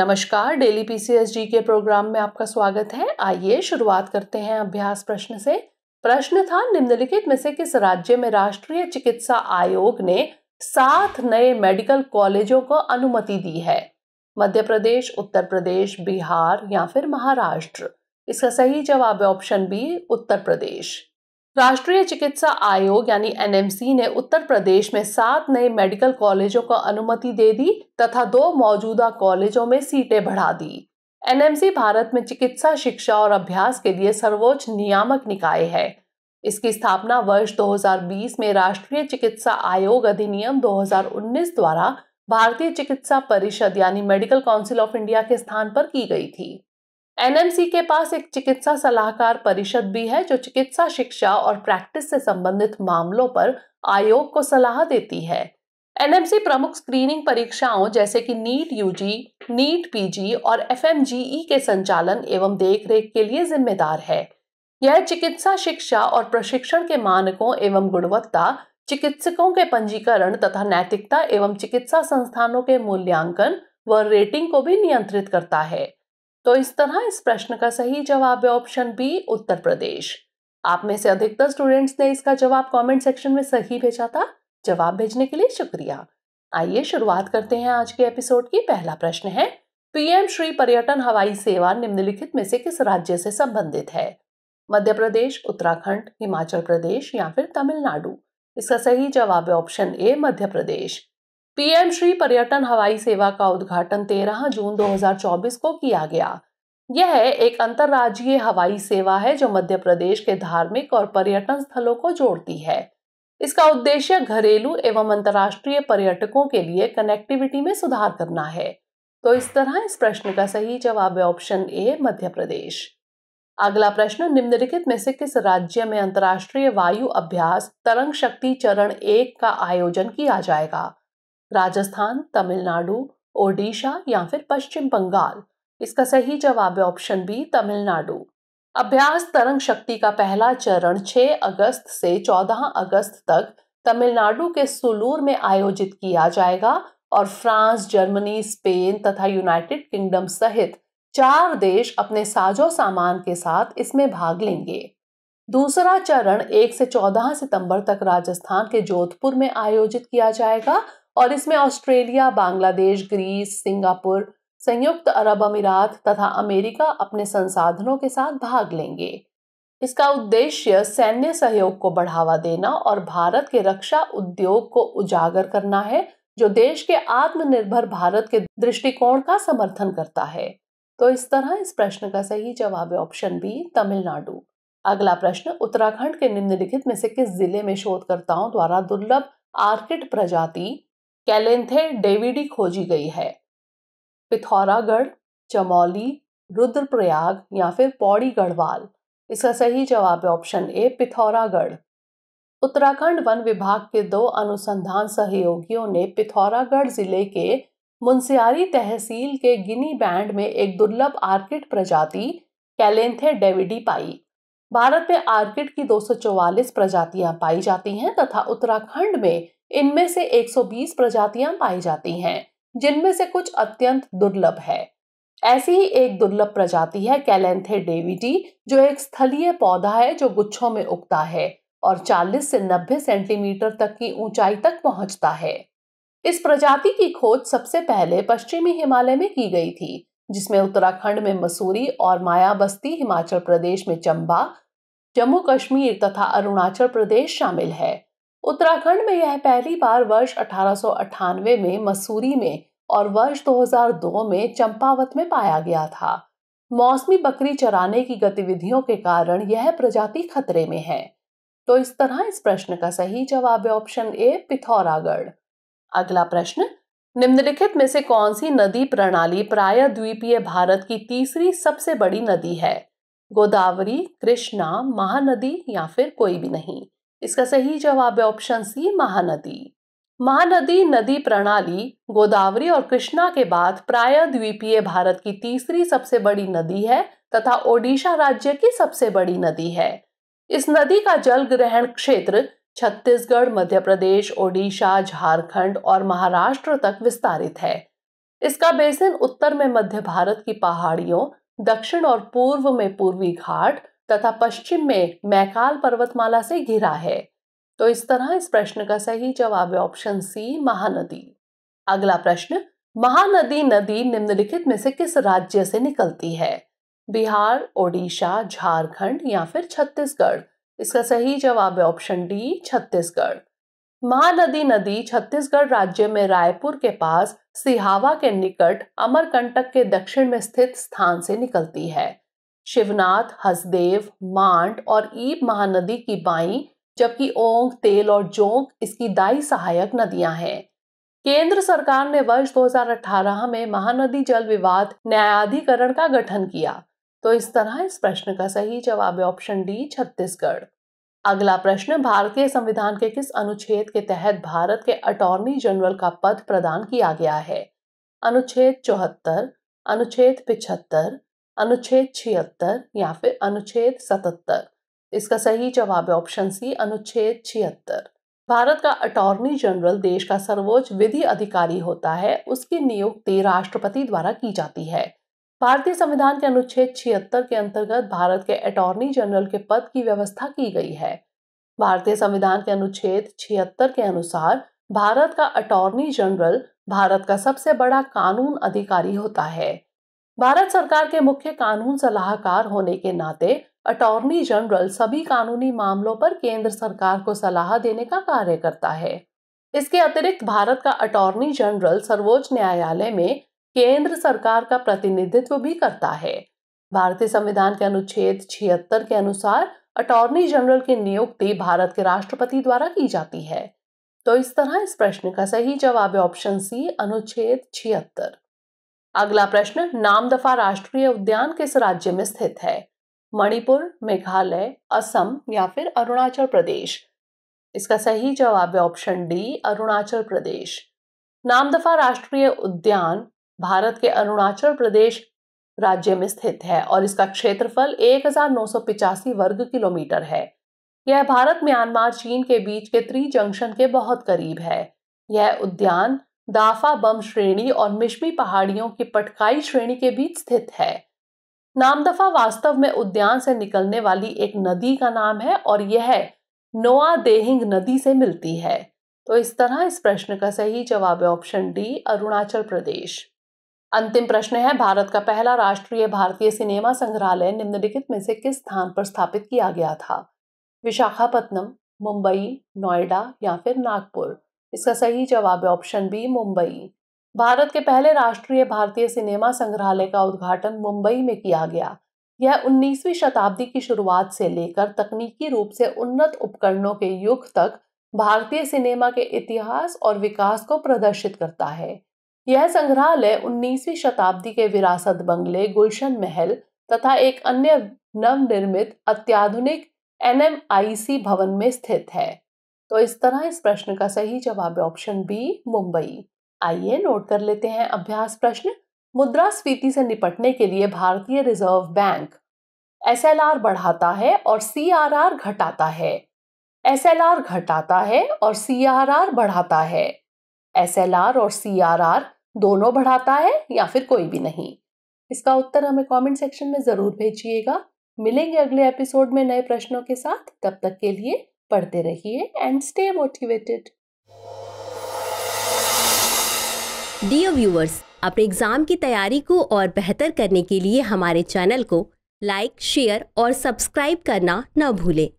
नमस्कार डेली पीसीएसजी के प्रोग्राम में आपका स्वागत है आइए शुरुआत करते हैं अभ्यास प्रश्न से प्रश्न था निम्नलिखित में से किस राज्य में राष्ट्रीय चिकित्सा आयोग ने सात नए मेडिकल कॉलेजों को अनुमति दी है मध्य प्रदेश उत्तर प्रदेश बिहार या फिर महाराष्ट्र इसका सही जवाब है ऑप्शन बी उत्तर प्रदेश राष्ट्रीय चिकित्सा आयोग यानी एनएमसी ने उत्तर प्रदेश में सात नए मेडिकल कॉलेजों को अनुमति दे दी तथा दो मौजूदा कॉलेजों में सीटें बढ़ा दी एनएमसी भारत में चिकित्सा शिक्षा और अभ्यास के लिए सर्वोच्च नियामक निकाय है इसकी स्थापना वर्ष 2020 में राष्ट्रीय चिकित्सा आयोग अधिनियम 2019 द्वारा भारतीय चिकित्सा परिषद यानी मेडिकल काउंसिल ऑफ इंडिया के स्थान पर की गई थी एनएमसी के पास एक चिकित्सा सलाहकार परिषद भी है जो चिकित्सा शिक्षा और प्रैक्टिस से संबंधित मामलों पर आयोग को सलाह देती है एनएमसी प्रमुख स्क्रीनिंग परीक्षाओं जैसे कि नीट यूजी नीट पीजी और एफ के संचालन एवं देखरेख के लिए जिम्मेदार है यह चिकित्सा शिक्षा और प्रशिक्षण के मानकों एवं गुणवत्ता चिकित्सकों के पंजीकरण तथा नैतिकता एवं चिकित्सा संस्थानों के मूल्यांकन व रेटिंग को भी नियंत्रित करता है तो इस तरह इस प्रश्न का सही जवाब है ऑप्शन बी उत्तर प्रदेश आप में से अधिकतर स्टूडेंट्स ने इसका जवाब कमेंट सेक्शन में सही भेजा था जवाब भेजने के लिए शुक्रिया आइए शुरुआत करते हैं आज के एपिसोड की पहला प्रश्न है पीएम श्री पर्यटन हवाई सेवा निम्नलिखित में से किस राज्य से संबंधित है मध्य प्रदेश उत्तराखंड हिमाचल प्रदेश या फिर तमिलनाडु इसका सही जवाब है option A Madhya Pradesh PM Shri पर्यटन हवाई सेवा का उद्घाटन 13 जून 2024 को किया गया यह एक अंतर्राज्यीय हवाई सेवा है जो मध्य प्रदेश के धार्मिक और पर्यटन स्थलों को जोड़ती है इसका उद्देश्य घरेलू एवं अंतर्राष्ट्रीय पर्यटकों के लिए कनेक्टिविटी में सुधार करना है तो इस तरह इस प्रश्न का सही जवाब है ऑप्शन ए मध्य प्रदेश अगला प्रश्न निम्नलिखित में से किस राज्य में अंतर्राष्ट्रीय वायु अभ्यास तरंग शक्ति चरण एक का आयोजन किया जाएगा राजस्थान तमिलनाडु ओडिशा या फिर पश्चिम बंगाल इसका सही जवाब है ऑप्शन बी तमिलनाडु अभ्यास तरंग शक्ति का पहला चरण 6 अगस्त से 14 अगस्त तक तमिलनाडु के सुलूर में आयोजित किया जाएगा और फ्रांस जर्मनी स्पेन तथा यूनाइटेड किंगडम सहित चार देश अपने साजो सामान के साथ इसमें भाग लेंगे दूसरा चरण 1 से 14 सितंबर तक राजस्थान के जोधपुर में आयोजित किया जाएगा और इसमें ऑस्ट्रेलिया बांग्लादेश ग्रीस सिंगापुर संयुक्त अरब अमीरात तथा अमेरिका अपने संसाधनों के साथ भाग लेंगे इसका उद्देश्य सैन्य सहयोग को बढ़ावा देना और भारत के रक्षा उद्योग को उजागर करना है जो देश के आत्मनिर्भर भारत के दृष्टिकोण का समर्थन करता है तो इस तरह इस प्रश्न का सही जवाब है ऑप्शन बी तमिलनाडु अगला प्रश्न उत्तराखंड के निम्नलिखित में से किस जिले में शोधकर्ताओं द्वारा दुर्लभ आर्किड प्रजाति कैलेंथे डेविडी खोजी गई है पिथौरागढ़ चमौली रुद्रप्रयाग या फिर पौड़ी गढ़वाल इसका सही जवाब है ऑप्शन ए पिथौरागढ़ उत्तराखंड वन विभाग के दो अनुसंधान सहयोगियों ने पिथौरागढ़ जिले के मुंसियारी तहसील के गिनी बैंड में एक दुर्लभ आर्किड प्रजाति कैलेंथे डेविडी पाई भारत में आर्किड की 244 प्रजातियां पाई जाती हैं तथा उत्तराखंड में इनमें से 120 प्रजातियां पाई जाती हैं जिनमें से कुछ अत्यंत दुर्लभ है ऐसी ही एक दुर्लभ प्रजाति है कैलेंथे डेविटी जो एक स्थलीय पौधा है जो गुच्छों में उगता है और 40 से 90 सेंटीमीटर तक की ऊंचाई तक पहुंचता है इस प्रजाति की खोज सबसे पहले पश्चिमी हिमालय में की गई थी जिसमें उत्तराखंड में मसूरी और माया बस्ती हिमाचल प्रदेश में चंबा जम्मू कश्मीर तथा अरुणाचल प्रदेश शामिल है उत्तराखंड में यह पहली बार वर्ष अठारह में मसूरी में और वर्ष 2002 में चंपावत में पाया गया था मौसमी बकरी चराने की गतिविधियों के कारण यह प्रजाति खतरे में है तो इस तरह इस प्रश्न का सही जवाब है ऑप्शन ए पिथौरागढ़ अगला प्रश्न निम्नलिखित में से कौन सी नदी प्रणाली प्राय द्वीपीय भारत की तीसरी सबसे बड़ी नदी है गोदावरी कृष्णा महानदी या फिर कोई भी नहीं इसका सही जवाब है ऑप्शन सी महानदी महानदी नदी प्रणाली गोदावरी और कृष्णा के बाद प्राय द्वीपीय भारत की तीसरी सबसे बड़ी नदी है तथा ओडिशा राज्य की सबसे बड़ी नदी है इस नदी का जल ग्रहण क्षेत्र छत्तीसगढ़ मध्य प्रदेश ओडिशा झारखंड और महाराष्ट्र तक विस्तारित है इसका बेसिन उत्तर में मध्य भारत की पहाड़ियों दक्षिण और पूर्व में पूर्वी घाट तथा पश्चिम में मैकाल पर्वतमाला से घिरा है तो इस तरह इस प्रश्न का सही जवाब है ऑप्शन सी महानदी अगला प्रश्न महानदी नदी निम्नलिखित में से किस राज्य से निकलती है बिहार ओडिशा झारखंड या फिर छत्तीसगढ़ इसका सही जवाब है ऑप्शन डी छत्तीसगढ़ महानदी नदी छत्तीसगढ़ राज्य में रायपुर के पास सिहावा के निकट अमरकंटक के दक्षिण में स्थित स्थान से निकलती है शिवनाथ हसदेव मांड और ईब महानदी की बाई जबकि ओंग तेल और जोंक इसकी दाई सहायक नदियां हैं केंद्र सरकार ने वर्ष 2018 में महानदी जल विवाद न्यायाधिकरण का गठन किया तो इस तरह इस प्रश्न का सही जवाब है ऑप्शन डी छत्तीसगढ़ अगला प्रश्न भारतीय संविधान के किस अनुच्छेद के तहत भारत के अटॉर्नी जनरल का पद प्रदान किया गया है अनुच्छेद चौहत्तर अनुच्छेद पिछहत्तर अनुच्छेद छिहत्तर या फिर अनुच्छेद सतहत्तर इसका सही जवाब है ऑप्शन सी अनुच्छेद छिहत्तर भारत का अटॉर्नी जनरल देश का सर्वोच्च विधि अधिकारी होता है उसकी नियुक्ति राष्ट्रपति द्वारा की जाती है भारतीय संविधान के अनुच्छेद छिहत्तर के अंतर्गत भारत के अटॉर्नी जनरल के पद की व्यवस्था की गई है भारतीय संविधान के अनुच्छेद छिहत्तर के अनुसार भारत का अटॉर्नी जनरल भारत का सबसे बड़ा कानून अधिकारी होता है भारत सरकार के मुख्य कानून सलाहकार होने के नाते अटॉर्नी जनरल सभी कानूनी मामलों पर केंद्र सरकार को सलाह देने का कार्य करता है इसके अतिरिक्त भारत का अटॉर्नी जनरल सर्वोच्च न्यायालय में केंद्र सरकार का प्रतिनिधित्व भी करता है भारतीय संविधान के अनुच्छेद छिहत्तर के अनुसार अटॉर्नी जनरल की नियुक्ति भारत के राष्ट्रपति द्वारा की जाती है तो इस तरह इस प्रश्न का सही जवाब ऑप्शन सी अनुच्छेद छिहत्तर अगला प्रश्न नामदफा राष्ट्रीय उद्यान किस राज्य में स्थित है मणिपुर मेघालय असम या फिर अरुणाचल प्रदेश इसका सही जवाब है ऑप्शन डी अरुणाचल प्रदेश नामदफा राष्ट्रीय उद्यान भारत के अरुणाचल प्रदेश राज्य में स्थित है और इसका क्षेत्रफल एक वर्ग किलोमीटर है यह भारत म्यांमार चीन के बीच के त्रि जंक्शन के बहुत करीब है यह उद्यान दाफा बम श्रेणी और मिश्मी पहाड़ियों की पटकाई श्रेणी के बीच स्थित है नामदफा वास्तव में उद्यान से निकलने वाली एक नदी का नाम है और यह नोआ देहिंग नदी से मिलती है तो इस तरह इस प्रश्न का सही जवाब है ऑप्शन डी अरुणाचल प्रदेश अंतिम प्रश्न है भारत का पहला राष्ट्रीय भारतीय सिनेमा संग्रहालय निम्नलिखित में से किस स्थान पर स्थापित किया गया था विशाखापत्तनम मुंबई नोएडा या फिर नागपुर इसका सही जवाब है ऑप्शन बी मुंबई भारत के पहले राष्ट्रीय भारतीय सिनेमा संग्रहालय का उद्घाटन मुंबई में किया गया यह 19वीं शताब्दी की शुरुआत से लेकर तकनीकी रूप से उन्नत उपकरणों के युग तक भारतीय सिनेमा के इतिहास और विकास को प्रदर्शित करता है यह संग्रहालय 19वीं शताब्दी के विरासत बंगले गुलशन महल तथा एक अन्य नवनिर्मित अत्याधुनिक एनएमआईसी भवन में स्थित है तो इस तरह इस प्रश्न का सही जवाब है ऑप्शन बी मुंबई आइए नोट कर लेते हैं अभ्यास प्रश्न मुद्रास्फीति से निपटने के लिए भारतीय रिजर्व बैंक एस बढ़ाता है और सी घटाता है एस घटाता है और सी बढ़ाता है एस और सी दोनों बढ़ाता है या फिर कोई भी नहीं इसका उत्तर हमें कमेंट सेक्शन में ज़रूर भेजिएगा मिलेंगे अगले एपिसोड में नए प्रश्नों के साथ तब तक के लिए पढ़ते रहिए and stay motivated dear viewers अपने एग्जाम की तैयारी को और बेहतर करने के लिए हमारे चैनल को लाइक शेयर और सब्सक्राइब करना न भूलें